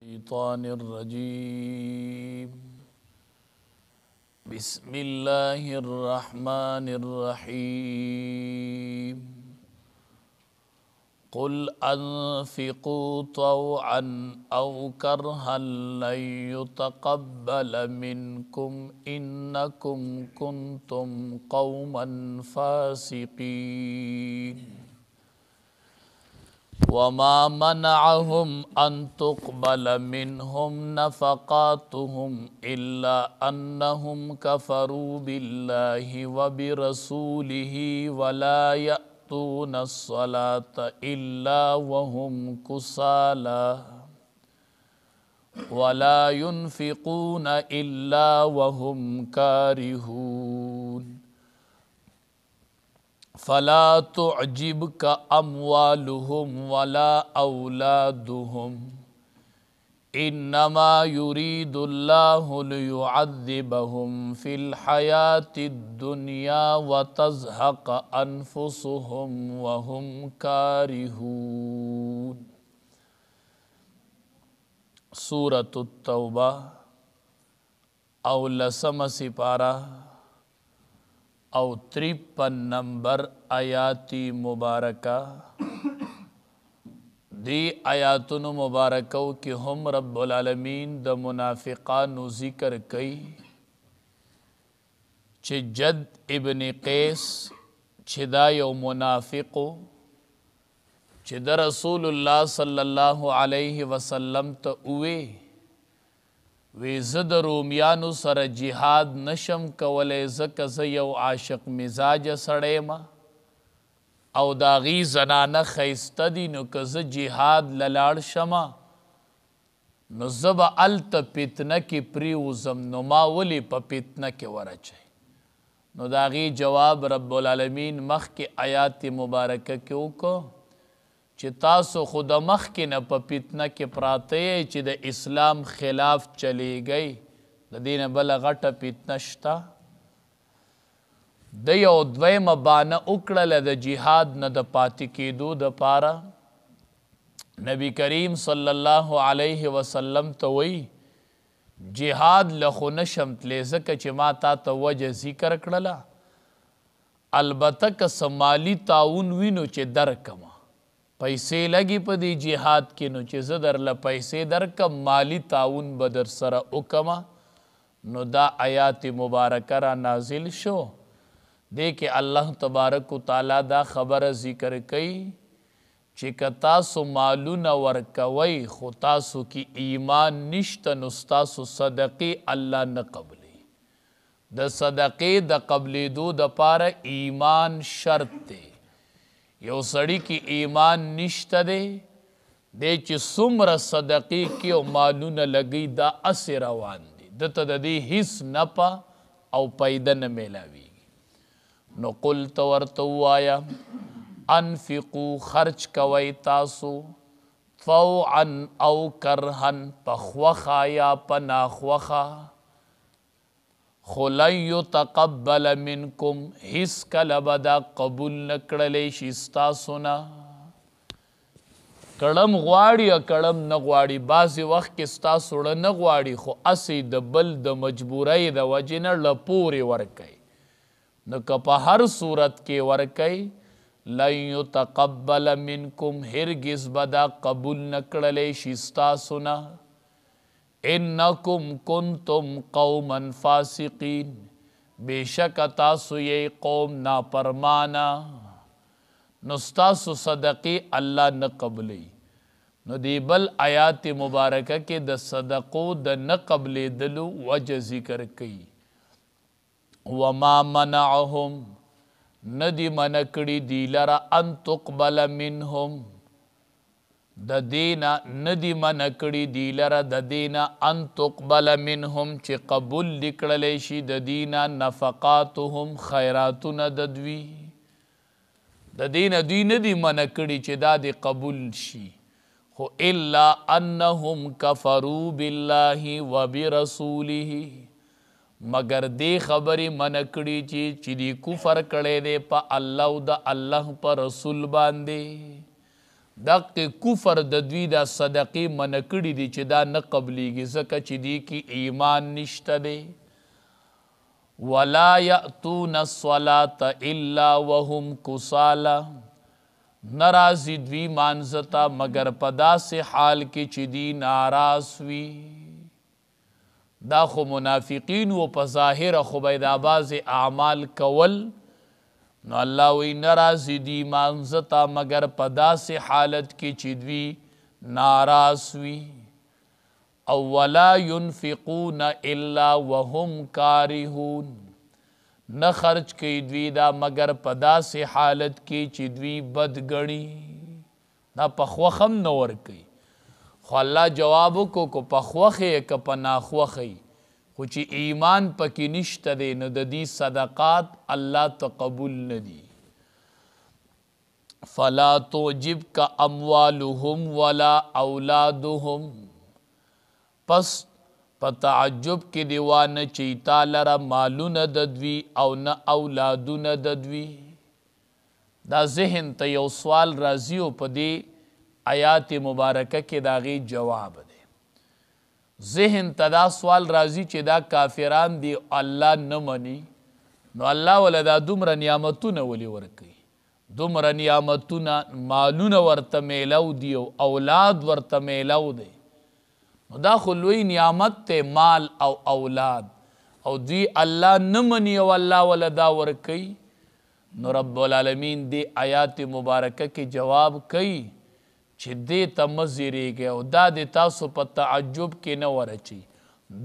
الشيطان الرجيم بسم الله الرحمن الرحيم قل أنفقوا طوعا أو كرها لن يتقبل منكم إنكم كنتم قوما فاسقين वमा मनअहुम अन तुक़बल मिनहुम नफ़क़ातुहुम इल्ला अन्नहुम कफ़रू बिल्लाहि व बिरसूलिहि वला यअतून अस्सलात इल्ला वहुम कुसाला वला युनफ़िक़ून इला वहुम कारिहून فلا تعجبك أموالهم ولا أولادهم إنما يريد الله ليعذبهم في الحياة الدنيا وتزهق أنفسهم وهم كارهون سورة التوبة أو لسم سِبَارَةٍ او تریپن نمبر آیاتی مبارکہ دی آیاتون مبارکو کې هم رب العالمین د منافقانو ذکر کوي چې جد ابن قیس چې دا یو منافقو چې د رسول الله صلی الله علیه وسلم ته وې وی زه د رومیانو سره جهاد نشم کولی ځکه زه یو عاشق مزاجه سړی ما او د هغې زنانه ښایسته دي نو که زه جهاد له لاړ شمه نو زه به هلته فتنه کې پرېوځم نو ما ولې په فتنه کې وراچی نو د هغې جواب رب العالمین مخکې آیات مبارکه کې وکړو چې تاسو خود مخ کې نه په پیتنه کې پراته چې د اسلام خلاف چلیږئ د دینه بل غټه پیتنه شته د یو دویمه بانه وکړله د جهاد نه د پاتې کېدو د پاره نبی کریم صلی الله علیه وسلم ته وی جهاد له خو نشم تلی ځکه چې ما تا ته وجه ذکر کړله البته که مالی تعاون وینو چې درکمه پیسې لګي په دې جهاد کې نو چې زه درله پیسې درکم مالی تعاون به در سره وکمه نو دا آیات مبارکه را نازل شو دې کې الله تبارک تعالی دا خبره ذکر کوي چې کتا سو مالونه ورکوي خو تاسو کې ایمان نشته نو تاسو صدقې الله نه قبلې د صدقې د قبلېدو د پاره ایمان شرط دی یو سړی کې ایمان نشته دی دی چې څومره صدقې کې او مالونه لګي دا اسې روان دی دته د دې هیڅ نپا او پیدا نه میلاویږي نو قل تو ورته وایا انفقو خرج کوي تاسو فوعا او کرهن په خوخه یا په ناخوخه خلن یتقبل منکم هیڅ کله به دا قبول نه کړلی شي ستاسو نه کړم غواړي یا کړم نه غواړي بعضې وخت کې ستاسو ړه نه غواړي خو اسې د بل د مجبورۍ د وجې نه لپورې ورکوي نو که په هر صورت کې ورکوي لن یتقبل منکم هرگز به دا قبول نه کړلی شي ستاسو نه انکم کنتم قوما فاسقین بیشک تاسو یې قوم ناپرمانا نستاسو صدقی الله نه قبلی نو دی بل آیات مبارکه کې د صدقو د نه قبلې دلو وجه ذکر کړي وما منعهم ندی منکړي دی لره ان تقبل منهم د دین نه دی من کړی دی لره د دین ان تقبل منهم چې قبول لیکړل شي د دین نفقاتهم خیراتون د دوی د دین دوی نه دی من کړی چې دا دی قبول شي خو الا انهم کفروا بالله وبرسوله مگر دې خبرې من کړی چې چې دی کفر کړي دی په الله او د الله پر رسول باندې دقه کفر د دوی د صدقې منکړي دي چې دا نه قبليږي ځکه چې دی کې ایمان نشته دی ولا یاتون الصلاه الا وهم کسالى ناراضی دوی مانزتا مگر پدا سے حال کې چې دی ناراض وي دا خو منافقین و په ظاهر خو بيد आवाज اعمال کول نو الله وی ناراضی دی مانزتا مگر په داسې حالت کې چې دوی ناراض وي او ولا ينفقون الا وهم کارهون نه خرج کوي دوی دا مگر په داسې حالت کې چې دوی بدګړي دا په خوخم نه ور کوي خو الله جواب کو کو په خوخه ک په ناخوخه خو چې ایمان پکې نشته دی نو د دې صدقات الله تقبل نه دي فلا توجب کا اموالهم ولا اولادهم پس په تعجب کې دیوانه چې تعالی را مالونه ددوی او نه اولادونه ددوی دا ذهن ته یو سوال راځي او په دې آیات مبارکه کې داغي جواب دی ذهن ته دا سوال راځي چې دا کافران دی الله نه مني نو الله ولا دا دومره نعمتونه ولي ورکي دومره نعمتونه مالونه ورته میلاو دی او اولاد ورته میلاو دی نو دا خو لوی نعمت ته مال او اولاد او دوی الله نه مني او الله ولا دا ورکي نو رب العالمین دی آیات مبارکه کې جواب کوي چې دې ته مزيريږي او دا د تاسو په تعجب کې نه ورچی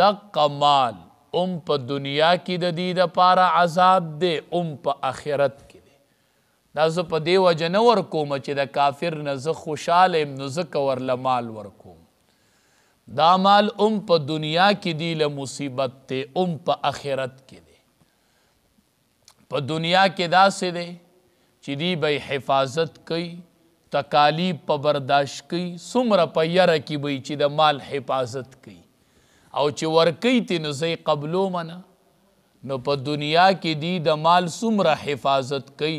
د کمال ام په دنیا کې د دې لپاره عذاب دی ام په آخرت کې دا زه په دی وجه نه ورکوم چې د کافر نه زه خوشحاله یم نو ځکه ورله مال ورکوم دا مال ام په دنیا کې دی له مصیبت دی ام په آخرت کې دی په دنیا کې داسې دی چې دی به حفاظت کوي تکالیف په برداشت کوي څومره په یره کې به چې د مال حفاظت کوي او چې ورکی تی نو زی قبلو منه نو په دنیا کې دی د مال څومره حفاظت کوي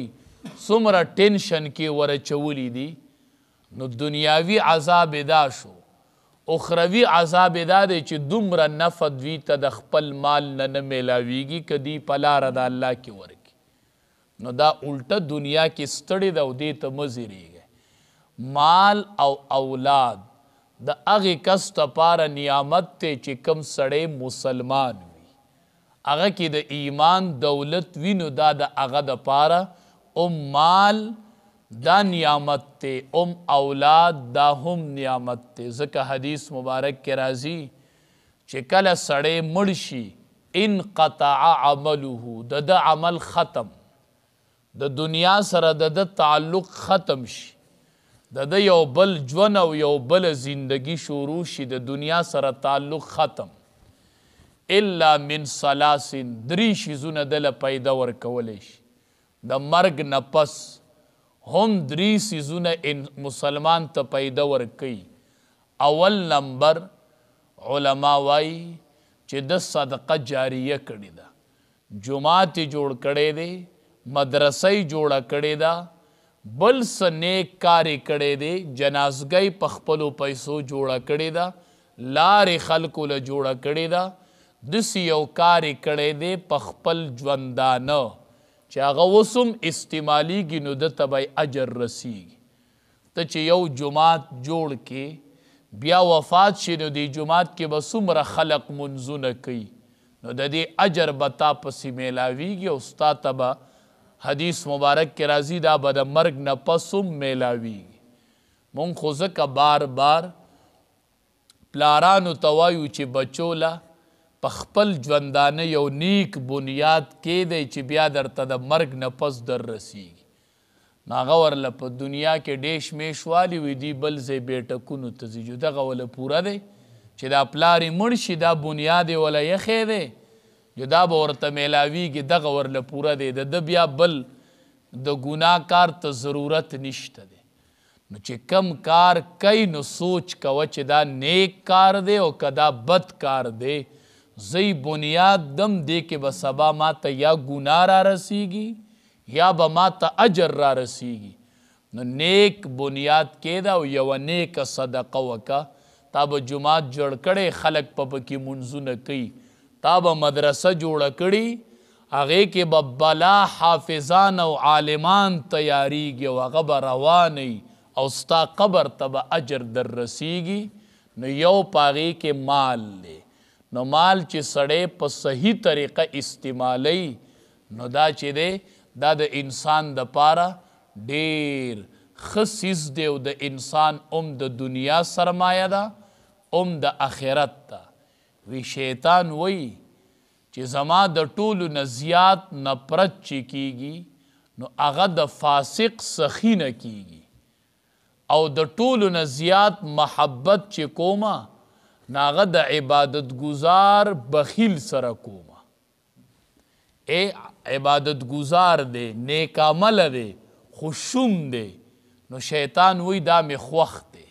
څومره ټینشن کې ورچولی دی نو دنیاوی عذاب ادا شو اخروی عذاب ادا دی چې دومره نفد وی ته د خپل مال نه نه میلاویږي کدی په لاره د الله کې ورکی نو دا الټه دنیا کې ستړی ده او دې ته مزیریږي مال او اولاد د هغه کس لپاره نعمت ته چې کم سړی مسلمان وي هغه کې د ایمان دولت وینو دا د هغه د لپاره ام مال دا نعمت ته ام اولاد دا هم نعمت ته ځکه حدیث مبارک کې راځي چې کله سړی مړ شي ان قطع عمله د د عمل ختم د دنیا سره د د تعلق ختم شي د د یو بل ژوند او یو بل زندگی شروع شي د دنیا سره تعلق ختم الا من سلاسن درې شیزونه دل پیدا ورکولې شي د مرگ نه پس هم درې شیزونه مسلمان ته پیدا ورکي اول نمبر علما وای چې د صدقه جاریه کړی ده جمعه جوړ کړی دی مدرسې جوړه کړی ده بل څه نیک کارې کړی دی جنازګۍ په خپلو پیسو جوړه کړې ده لارې خلکو له جوړه کړې ده داسې یو کارې کړی دی په خپل ژوندانه چې هغه اوس هم استعمالیږي نو ده ته به اجر رسیږي ته چې یو جماعت جوړ کې بیا وفات شي نو دې جماعت کې به څومره خلق منځونه کوي نو د دې اجر به تا پسې میلاویږي او ستا ته به حدیث مبارک کې راځي دا به د مرګ نه پسوم میلاویږي مونږ خو ځکه بار بار پلارانو ته وایو چې بچو له په خپل ژوندانه یو نیک بنیاد کې دی چې بیا درته د مرګ نه پس در رسیږي ناغه ورله په دنیا کې ډېر شمېر شوالي وي دي بل ځای بېټکونو ته ځي دغه ورله پوره دی چې دا پلار یې مړ شي دا بنیاد یې وله یخی دی جدا به ورته میلاویږي دغه ورله پوره دی د ده بیا بل د ګناه کار ته ضرورت نشته دی نو چې کم کار کوي نو سوچ کوه چې دا نیک کار دی او که دا بد کار دی زی بنیاد دم دی کې به سبا ما ته یا ګناه را رسیږي یا به ما ته اجر را رسیږي نو نیک بنیاد کې دا او یو نیک صدقه وکا تا به جماعت جوړ کړي خلک په پکې منځونه کوي تا به مدرسه جوړه کړي هغې کې به بلا حافظان او عالمان تیاریږي او هغه به روانوي او ستا قبر ته به اجر در رسیږي نو یو پاغې کې مال دی نو مال چې سړی په صحیح طریقه استعمالی نو دا چې دی دا د انسان د پاره ډیر خصیز دی او د انسان ام د دنیا سرمایه ده ام د اخرت ده وی شیطان وی چې زما د ټولو نه زیات نفرت چې کیږي نو هغه د فاسق سخی نه کیږي او د ټولو نه زیات محبت چې کومه ناغه د عبادت گزار بخیل سره کوما اے عبادت گزار دی نیک عمل دی خوشوم دی نو شیطان وی دا می خوخ دی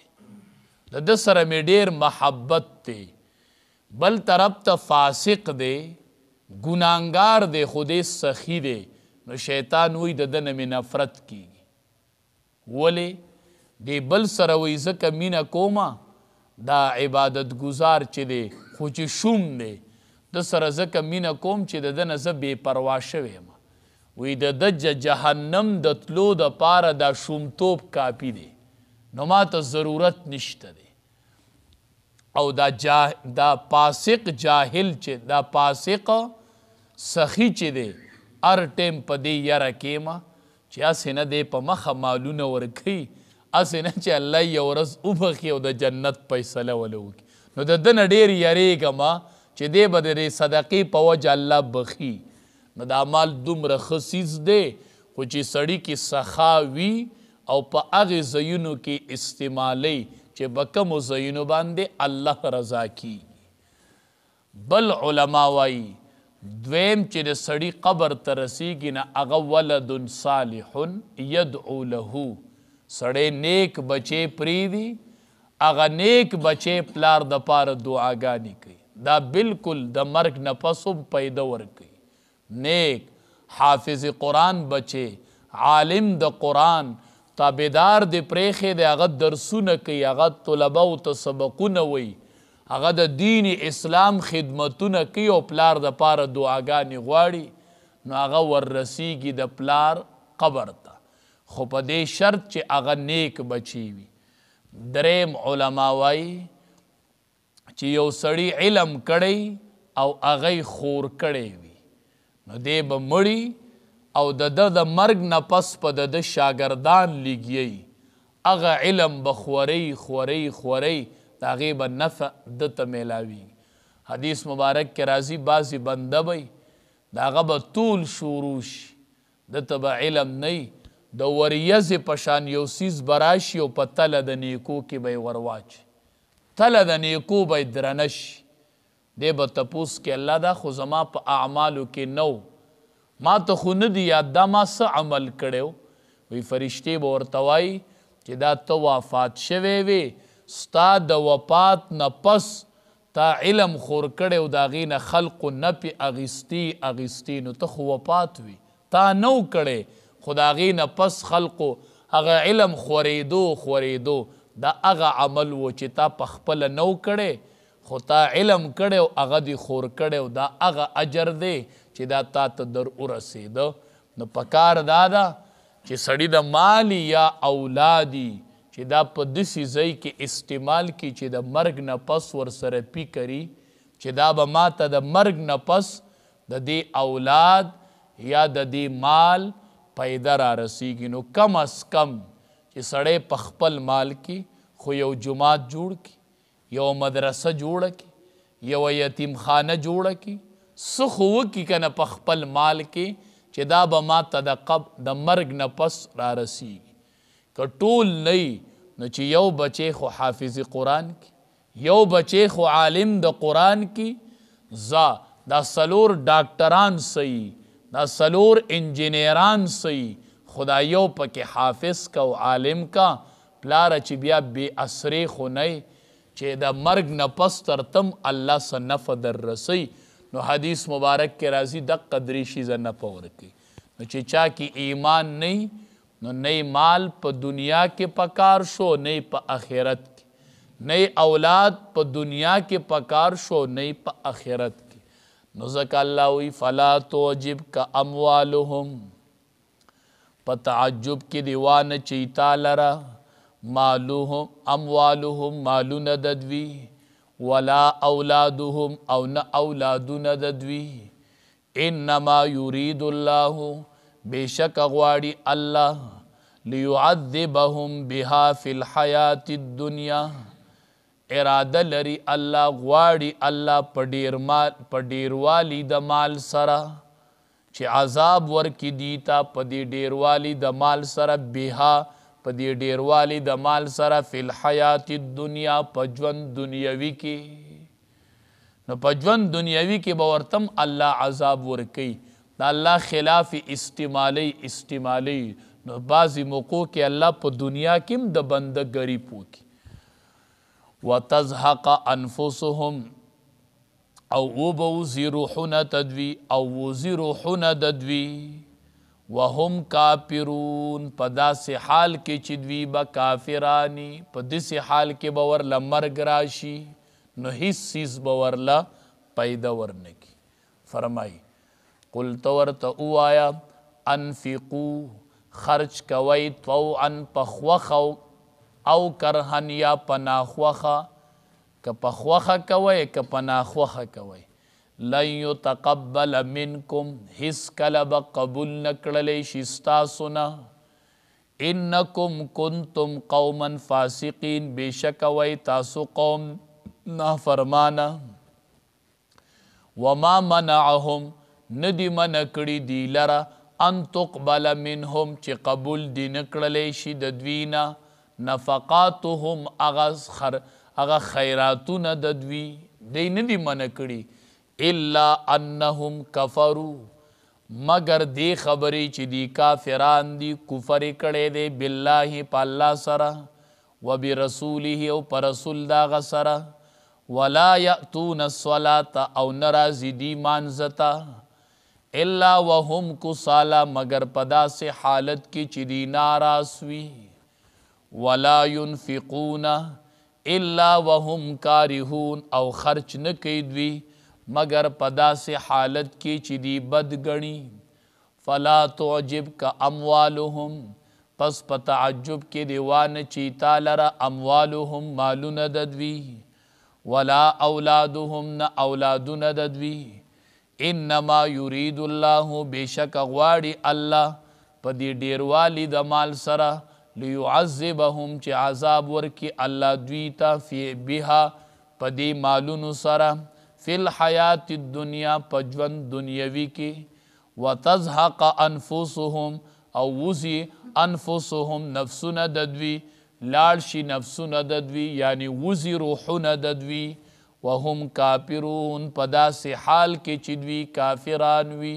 د سره می ډیر محبت دی بل طرف ته فاسق دی ګناګار دی خودی سخی دی نو شیطان وی د دنه می نفرت کیږي ولې دی بل سره وی زکه مینا کوما دا عبادت گزار چې دی خو چې شوم دی د سره زکه مینا کوم چې د دنه زه بې پروا شوی ما وی د د جهنم د تلو د پاره د شومتوب کاپی دی نو ما ته ضرورت نشته دی او دا جاه دا پاسق جاهل چې دا پاسق سخی چې دی ار ټیم په دې یاره کېما چې اسې نه دی په مخه مالونه ورکوي اسې نه چې الله یو ورځ وبخي او د جنت فیصله وله وکړي نو د ده نه ډېر یریږم چې دی به د صدقې په وجه الله بخي نو دا مال دومره ښه څیز دی خو چې سړي کې سخا وي او په هغې ځایونو کې استعمالی چې بکم زینو باندې الله رضا کی بل علما وای دویم چې د سړی قبر ته رسیږي نه هغه ولد صالح یدعو له سړی نیک بچې پریدي هغه نیک بچې پلار د پاره دعاګانې کوي دا بالکل د مرګ نه پسوم پیدا ورکوي نیک حافظ قرآن بچې عالم د قرآن تابعدار د پرېخې د هغه درسونه کوي هغه طلبه او ته سبقونه وي هغه د دین اسلام خدمتونه کوي او پلار د پاره دعاګانې غواړي نو هغه وررسیږي د پلار قبر ته خو په دې شرط چې هغه نیک بچی وي دریم علما وایي چې یو سړی علم کړی او هغه خور کړی وي نو دې به مړی او د د مرگ نه پس په د شاګردان لګیي اغه علم بخوري خوري خوري دا غیب نفع د ته ملاوي حدیث مبارک کې راځي بعضی بنده وي دا غب طول شوروش د تبع علم نه د وریز پشان یو سیز براشي او په تل د نیکو کې به ورواچ تل د نیکو به درنش دی به تپوس کې الله دا خو زما په اعمالو کې نو ما ته خو نه دی یاد دا ما څه عمل کړی وی فرشتې به ورته وایي چې دا ته وفات شوی وې ستا د وفات نه پس تا علم خور کړی او د هغې نه خلقو نپې اغېستې اغېستې نو ته خو وفات وي تا نو کړی خو د هغې نه پس خلقو هغه علم خورېدو خورېدو دا هغه عمل و چې تا په خپله نو کړی خو تا علم کړی او هغه دې خور کړی او دا هغه اجر دی چې دا تا ته در ورسېده نو پکار دا ده چې سړی د مال یا اولادی چې دا په دسی ځای کې استعمال کی چې د مرگ نه پس ور سره پی کری چې دا به ما ته د مرگ نه پس د دې اولاد یا د دې مال پیدا را رسیږي نو کم از کم چې سړی په خپل مال کې خو یو جماعت جوړ کی یو مدرسه جوړ کی یو یتیم خانه جوړ کی سخو کی کنه په خپل مال کې چې دا به ما ته د قب د مرګ نه پس را رسیږي که ټول نه نو چې یو بچی خو حافظ قرآن کې یو بچی خو عالم د قرآن کې ځا دا سلور ډاکټران صحیح دا سلور انجینیران صحیح خدایو پکې حافظ کا او عالم کا پلار چې بیا بی اسری خو نه چې دا مرگ نه پس ترتم الله سنف در رسی نو حدیث مبارک کې راځي د قدرې شي زنه پور کې نو چې چا کې ایمان نه نو نه مال په دنیا کې پکار شو نه په آخرت کې نه اولاد په دنیا کې پکار شو نه په آخرت کې نو ځکه الله وی فلا توجب کا اموالهم په تعجب کې دیوانه چیتا لره مالوهم اموالهم مالونه ددوی ولا اولادهم او نه اولادونه د دوی انما یرید الله بشک غواړي الله ليعذبهم بها في الحیات الدنيا اراده لري الله غواړي الله په ډیر مال په ډیروالی د مال سره چې عذاب ورکې دی تا په دې ډیروالی د مال سره بها په دې ډیروالي د مال سره فل حیات الدنیا په ژوند دنیوي کې نو په ژوند دنیوي کې به ورتم الله عذاب ورکي د الله خلاف استعمالي استعمالي نو بعضی موقع کې الله په دنیا کې هم د بندګری پوکي وتزهق انفسهم او وبوزي روحنا تدوي او وزي روحنا تدوي وهم کافرون په داسې حال کې چې دوی به کافرانی په داسې حال کې به ورله مرګ راشي نو هیڅ سیز به ورله پیدا ورنه کی فرمای قل تو ورته اوایا انفقو خرج کوي طوعا په خوخه او کرهن یا پناخوخه که په خوخه کوي که پناخوخه کوي لن يتقبل منكم هیڅ کله به قبول نه کړلی شي ستاسو نه انکم کنتم قوما فاسقین بېشکه وی تاسو قوم نافرمانه وما منعهم نه دي منع کړي دي لره ان تقبل منهم چې قبول دي نه کړلی شي د دوی نه نفقاتهم هغه خیراتونه د دوی دی نه دي منع کړي الا انهم کفروا مگر دی خبرې چې دی کافران دی کفر کړي دی بالله په الله سره وبرسوله او پر رسول دا غسره ولا یاتون الصلاه او ناراضی دی مانزتا الا وهم کسالا مگر پدا سے حالت کی چدی ناراسوی ولا ينفقون الا وهم كارهون او خرچ نه کوي دوی مگر پدا سے حالت کی چدی بدگنی فلا تعجب کا اموالهم پس په تعجب کې دیوان چې تعالی را اموالهم مالون ددوی ولا اولادهم نه اولادون ددوی انما یرید الله بشک غواړي الله په دې ډیروالی د مال سره ليعذبهم چې عذاب ورکي الله دوی ته فی بها په دې مالونو سره فل حیات الدنیا پجون دنیوي کې وتزهق انفسهم او وزي انفسهم نفسنا ددوي لاړ شي نفسنا ددوي یعنی وزي روحنا ددوي وهم کافرون پداسې حال کې چې دوی کافران وي